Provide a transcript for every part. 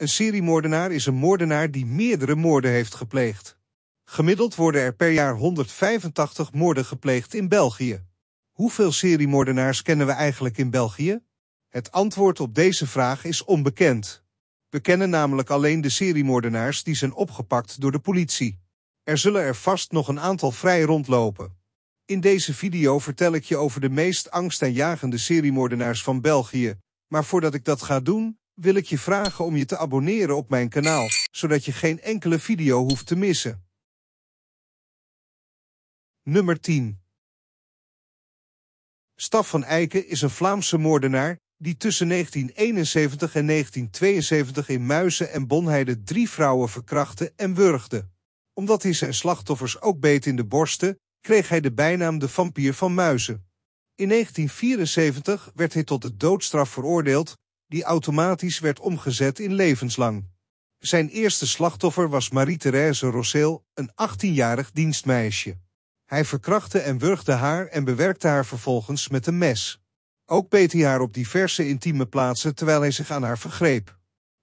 Een seriemoordenaar is een moordenaar die meerdere moorden heeft gepleegd. Gemiddeld worden er per jaar 185 moorden gepleegd in België. Hoeveel seriemoordenaars kennen we eigenlijk in België? Het antwoord op deze vraag is onbekend. We kennen namelijk alleen de seriemoordenaars die zijn opgepakt door de politie. Er zullen er vast nog een aantal vrij rondlopen. In deze video vertel ik je over de meest angst en jagende seriemoordenaars van België. Maar voordat ik dat ga doen, wil ik je vragen om je te abonneren op mijn kanaal, zodat je geen enkele video hoeft te missen. Nummer 10 Staf van Eiken is een Vlaamse moordenaar die tussen 1971 en 1972 in Muizen en Bonheide drie vrouwen verkrachtte en wurgde. Omdat hij zijn slachtoffers ook beet in de borsten, kreeg hij de bijnaam de vampier van Muizen. In 1974 werd hij tot de doodstraf veroordeeld die automatisch werd omgezet in levenslang. Zijn eerste slachtoffer was Marie-Thérèse Rossel, een 18-jarig dienstmeisje. Hij verkrachtte en wurgde haar en bewerkte haar vervolgens met een mes. Ook beet hij haar op diverse intieme plaatsen terwijl hij zich aan haar vergreep.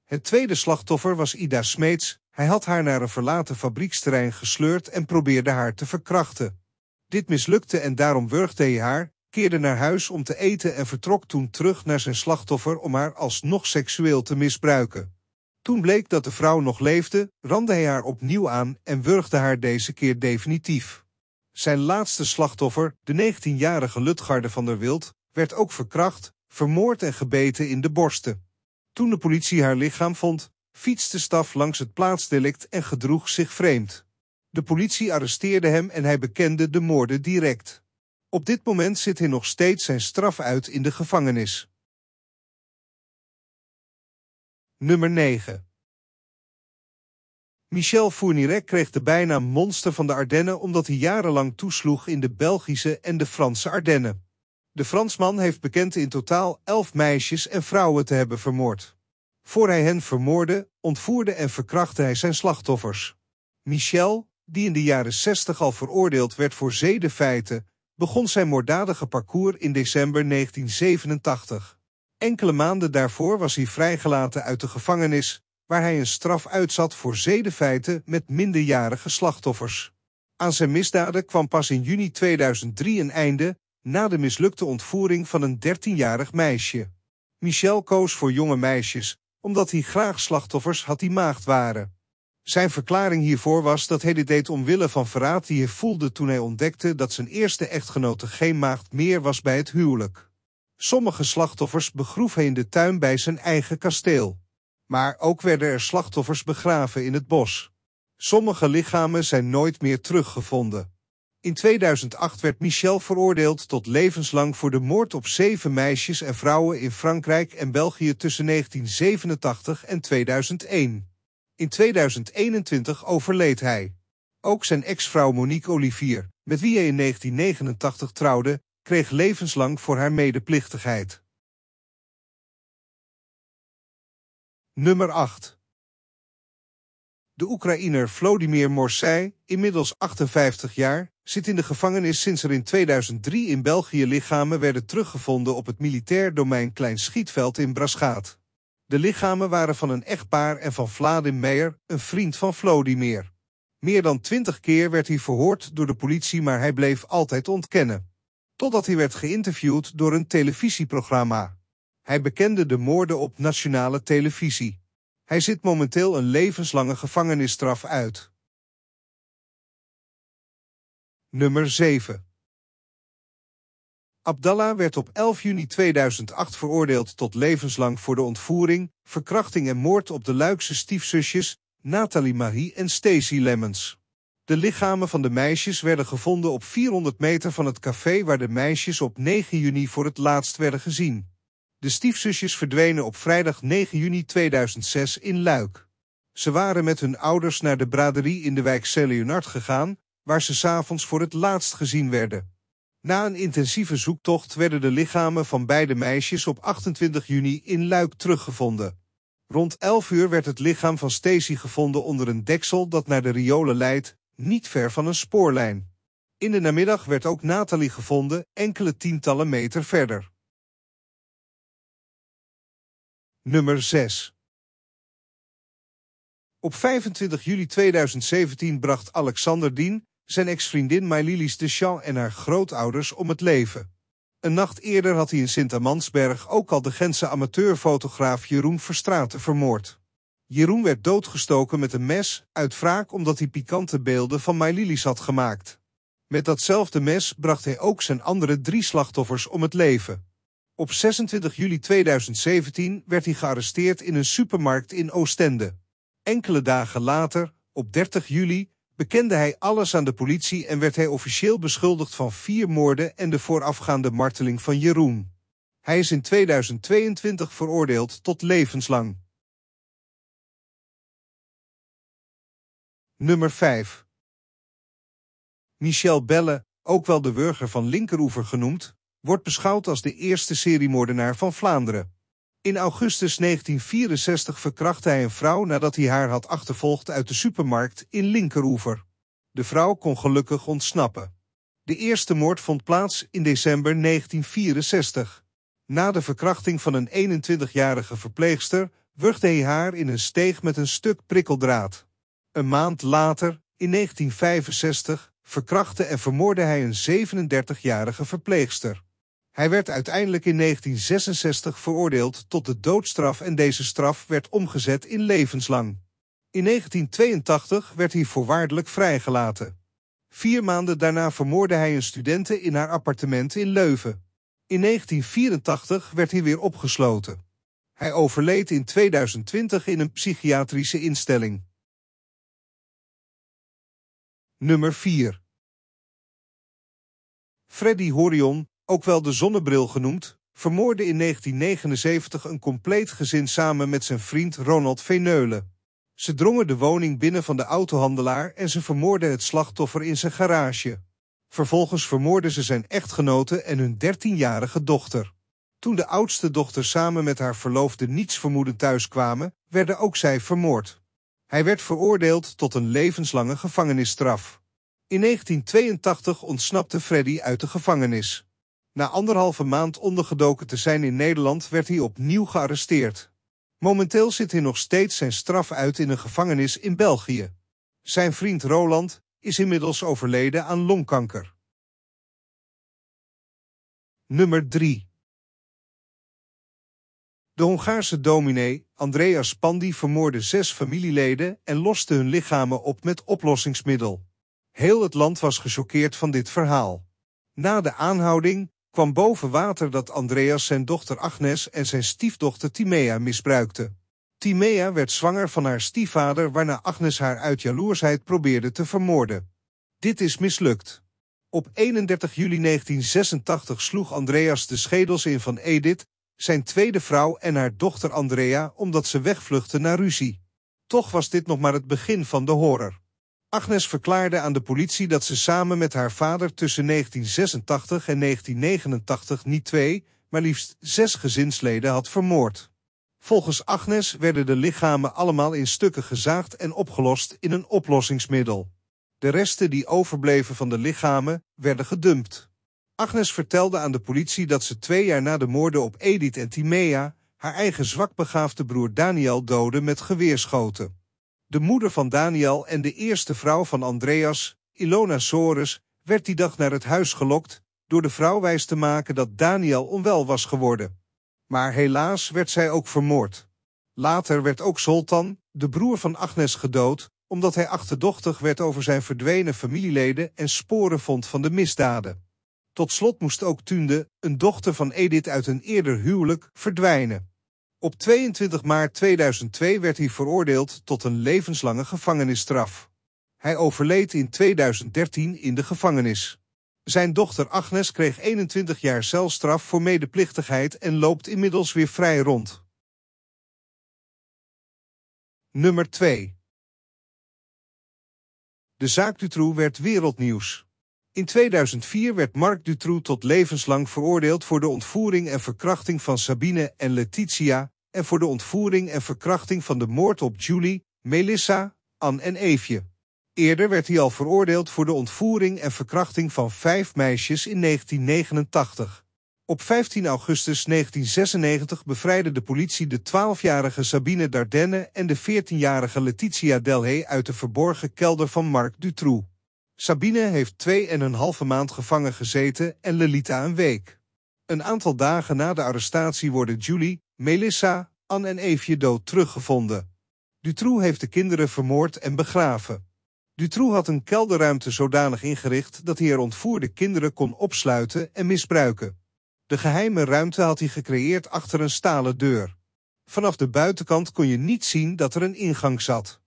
Het tweede slachtoffer was Ida Smeets. Hij had haar naar een verlaten fabrieksterrein gesleurd en probeerde haar te verkrachten. Dit mislukte en daarom wurgde hij haar keerde naar huis om te eten en vertrok toen terug naar zijn slachtoffer om haar alsnog seksueel te misbruiken. Toen bleek dat de vrouw nog leefde, rande hij haar opnieuw aan en wurgde haar deze keer definitief. Zijn laatste slachtoffer, de 19-jarige Lutgarde van der Wild, werd ook verkracht, vermoord en gebeten in de borsten. Toen de politie haar lichaam vond, fietste Staf langs het plaatsdelict en gedroeg zich vreemd. De politie arresteerde hem en hij bekende de moorden direct. Op dit moment zit hij nog steeds zijn straf uit in de gevangenis. Nummer 9. Michel Fourniret kreeg de bijnaam Monster van de Ardennen omdat hij jarenlang toesloeg in de Belgische en de Franse Ardennen. De Fransman heeft bekend in totaal elf meisjes en vrouwen te hebben vermoord. Voor hij hen vermoorde, ontvoerde en verkrachtte hij zijn slachtoffers. Michel, die in de jaren 60 al veroordeeld werd voor zedenfeiten, begon zijn moorddadige parcours in december 1987. Enkele maanden daarvoor was hij vrijgelaten uit de gevangenis, waar hij een straf uitzat voor zedenfeiten met minderjarige slachtoffers. Aan zijn misdaden kwam pas in juni 2003 een einde, na de mislukte ontvoering van een 13-jarig meisje. Michel koos voor jonge meisjes, omdat hij graag slachtoffers had die maagd waren. Zijn verklaring hiervoor was dat hij dit deed omwille van verraad die hij voelde toen hij ontdekte dat zijn eerste echtgenote geen maagd meer was bij het huwelijk. Sommige slachtoffers begroef hij in de tuin bij zijn eigen kasteel. Maar ook werden er slachtoffers begraven in het bos. Sommige lichamen zijn nooit meer teruggevonden. In 2008 werd Michel veroordeeld tot levenslang voor de moord op zeven meisjes en vrouwen in Frankrijk en België tussen 1987 en 2001. In 2021 overleed hij. Ook zijn ex-vrouw Monique Olivier, met wie hij in 1989 trouwde, kreeg levenslang voor haar medeplichtigheid. Nummer 8 De Oekraïner Vladimir Morsay, inmiddels 58 jaar, zit in de gevangenis sinds er in 2003 in België lichamen werden teruggevonden op het militair domein Klein Schietveld in Braschaat. De lichamen waren van een echtpaar en van Vladimir, Meijer, een vriend van Vlodimir. Meer dan twintig keer werd hij verhoord door de politie, maar hij bleef altijd ontkennen. Totdat hij werd geïnterviewd door een televisieprogramma. Hij bekende de moorden op nationale televisie. Hij zit momenteel een levenslange gevangenisstraf uit. Nummer 7 Abdallah werd op 11 juni 2008 veroordeeld tot levenslang voor de ontvoering, verkrachting en moord op de Luikse stiefzusjes Nathalie Marie en Stacy Lemmens. De lichamen van de meisjes werden gevonden op 400 meter van het café waar de meisjes op 9 juni voor het laatst werden gezien. De stiefzusjes verdwenen op vrijdag 9 juni 2006 in Luik. Ze waren met hun ouders naar de braderie in de wijk Seleunard gegaan, waar ze s'avonds voor het laatst gezien werden. Na een intensieve zoektocht werden de lichamen van beide meisjes op 28 juni in Luik teruggevonden. Rond 11 uur werd het lichaam van Stacy gevonden onder een deksel dat naar de riolen leidt, niet ver van een spoorlijn. In de namiddag werd ook Nathalie gevonden, enkele tientallen meter verder. Nummer 6 Op 25 juli 2017 bracht Alexander Dien, zijn ex-vriendin Mylilis de Champ en haar grootouders om het leven. Een nacht eerder had hij in Sint-Amansberg ook al de Gentse amateurfotograaf Jeroen Verstraeten vermoord. Jeroen werd doodgestoken met een mes, uit wraak omdat hij pikante beelden van Mylilis had gemaakt. Met datzelfde mes bracht hij ook zijn andere drie slachtoffers om het leven. Op 26 juli 2017 werd hij gearresteerd in een supermarkt in Oostende. Enkele dagen later, op 30 juli, bekende hij alles aan de politie en werd hij officieel beschuldigd van vier moorden en de voorafgaande marteling van Jeroen. Hij is in 2022 veroordeeld tot levenslang. Nummer 5 Michel Belle, ook wel de burger van Linkeroever genoemd, wordt beschouwd als de eerste seriemoordenaar van Vlaanderen. In augustus 1964 verkrachtte hij een vrouw nadat hij haar had achtervolgd uit de supermarkt in Linkeroever. De vrouw kon gelukkig ontsnappen. De eerste moord vond plaats in december 1964. Na de verkrachting van een 21-jarige verpleegster wurgde hij haar in een steeg met een stuk prikkeldraad. Een maand later, in 1965, verkrachtte en vermoordde hij een 37-jarige verpleegster. Hij werd uiteindelijk in 1966 veroordeeld tot de doodstraf en deze straf werd omgezet in levenslang. In 1982 werd hij voorwaardelijk vrijgelaten. Vier maanden daarna vermoordde hij een studente in haar appartement in Leuven. In 1984 werd hij weer opgesloten. Hij overleed in 2020 in een psychiatrische instelling. Nummer 4 Freddy Horion, ook wel de zonnebril genoemd, vermoorde in 1979 een compleet gezin samen met zijn vriend Ronald Veneulen. Ze drongen de woning binnen van de autohandelaar en ze vermoorden het slachtoffer in zijn garage. Vervolgens vermoorden ze zijn echtgenote en hun 13-jarige dochter. Toen de oudste dochter samen met haar verloofde thuis kwamen, werden ook zij vermoord. Hij werd veroordeeld tot een levenslange gevangenisstraf. In 1982 ontsnapte Freddy uit de gevangenis. Na anderhalve maand ondergedoken te zijn in Nederland werd hij opnieuw gearresteerd. Momenteel zit hij nog steeds zijn straf uit in een gevangenis in België. Zijn vriend Roland is inmiddels overleden aan longkanker. Nummer 3 De Hongaarse dominee Andreas Pandi vermoorde zes familieleden en loste hun lichamen op met oplossingsmiddel. Heel het land was gechoqueerd van dit verhaal. Na de aanhouding kwam boven water dat Andreas zijn dochter Agnes en zijn stiefdochter Timea misbruikte. Timea werd zwanger van haar stiefvader waarna Agnes haar uit jaloersheid probeerde te vermoorden. Dit is mislukt. Op 31 juli 1986 sloeg Andreas de schedels in van Edith, zijn tweede vrouw en haar dochter Andrea omdat ze wegvluchtten naar ruzie. Toch was dit nog maar het begin van de horror. Agnes verklaarde aan de politie dat ze samen met haar vader tussen 1986 en 1989 niet twee, maar liefst zes gezinsleden had vermoord. Volgens Agnes werden de lichamen allemaal in stukken gezaagd en opgelost in een oplossingsmiddel. De resten die overbleven van de lichamen werden gedumpt. Agnes vertelde aan de politie dat ze twee jaar na de moorden op Edith en Timea haar eigen zwakbegaafde broer Daniel doodde met geweerschoten de moeder van Daniel en de eerste vrouw van Andreas, Ilona Sores, werd die dag naar het huis gelokt door de vrouw wijs te maken dat Daniel onwel was geworden. Maar helaas werd zij ook vermoord. Later werd ook Zoltan, de broer van Agnes, gedood, omdat hij achterdochtig werd over zijn verdwenen familieleden en sporen vond van de misdaden. Tot slot moest ook Tunde, een dochter van Edith uit een eerder huwelijk, verdwijnen. Op 22 maart 2002 werd hij veroordeeld tot een levenslange gevangenisstraf. Hij overleed in 2013 in de gevangenis. Zijn dochter Agnes kreeg 21 jaar celstraf voor medeplichtigheid en loopt inmiddels weer vrij rond. Nummer 2 De zaak Dutroux werd wereldnieuws. In 2004 werd Marc Dutroux tot levenslang veroordeeld voor de ontvoering en verkrachting van Sabine en Letitia, en voor de ontvoering en verkrachting van de moord op Julie, Melissa, Anne en Eefje. Eerder werd hij al veroordeeld voor de ontvoering en verkrachting van vijf meisjes in 1989. Op 15 augustus 1996 bevrijdde de politie de 12-jarige Sabine Dardenne en de 14-jarige Letitia Delhay uit de verborgen kelder van Marc Dutroux. Sabine heeft twee en een halve maand gevangen gezeten en Lelita een week. Een aantal dagen na de arrestatie worden Julie, Melissa, Anne en Eefje dood teruggevonden. Dutroux heeft de kinderen vermoord en begraven. Dutroux had een kelderruimte zodanig ingericht dat hij er ontvoerde kinderen kon opsluiten en misbruiken. De geheime ruimte had hij gecreëerd achter een stalen deur. Vanaf de buitenkant kon je niet zien dat er een ingang zat.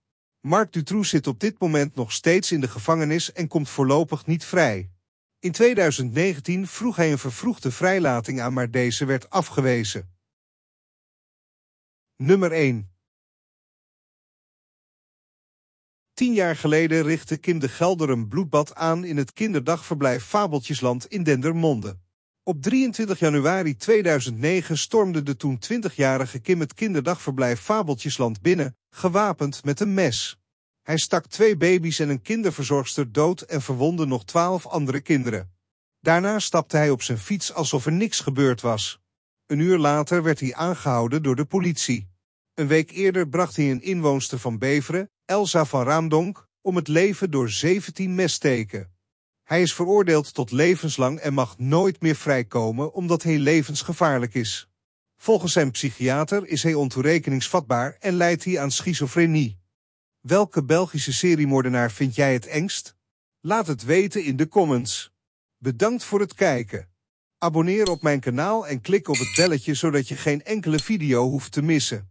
Mark Dutroux zit op dit moment nog steeds in de gevangenis en komt voorlopig niet vrij. In 2019 vroeg hij een vervroegde vrijlating aan, maar deze werd afgewezen. Nummer 1. Tien jaar geleden richtte Kim de Gelder een bloedbad aan in het kinderdagverblijf Fabeltjesland in Dendermonde. Op 23 januari 2009 stormde de toen 20-jarige Kim het kinderdagverblijf Fabeltjesland binnen, gewapend met een mes. Hij stak twee baby's en een kinderverzorgster dood en verwondde nog twaalf andere kinderen. Daarna stapte hij op zijn fiets alsof er niks gebeurd was. Een uur later werd hij aangehouden door de politie. Een week eerder bracht hij een inwoonster van Beveren, Elsa van Raamdonk, om het leven door 17 messteken. Hij is veroordeeld tot levenslang en mag nooit meer vrijkomen omdat hij levensgevaarlijk is. Volgens zijn psychiater is hij ontoerekeningsvatbaar en leidt hij aan schizofrenie. Welke Belgische seriemoordenaar vind jij het engst? Laat het weten in de comments. Bedankt voor het kijken. Abonneer op mijn kanaal en klik op het belletje zodat je geen enkele video hoeft te missen.